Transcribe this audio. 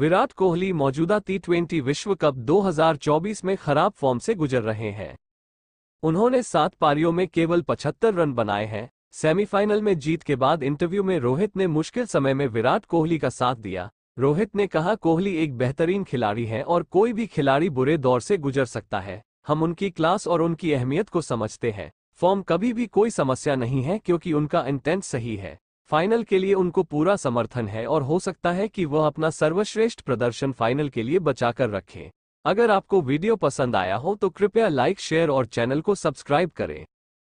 विराट कोहली मौजूदा टी विश्व कप 2024 में खराब फॉर्म से गुजर रहे हैं उन्होंने सात पारियों में केवल 75 रन बनाए हैं सेमीफाइनल में जीत के बाद इंटरव्यू में रोहित ने मुश्किल समय में विराट कोहली का साथ दिया रोहित ने कहा कोहली एक बेहतरीन खिलाड़ी है और कोई भी खिलाड़ी बुरे दौर से गुजर सकता है हम उनकी क्लास और उनकी अहमियत को समझते हैं फॉर्म कभी भी कोई समस्या नहीं है क्योंकि उनका इंटेंट सही है फाइनल के लिए उनको पूरा समर्थन है और हो सकता है कि वह अपना सर्वश्रेष्ठ प्रदर्शन फाइनल के लिए बचाकर रखें अगर आपको वीडियो पसंद आया हो तो कृपया लाइक शेयर और चैनल को सब्सक्राइब करें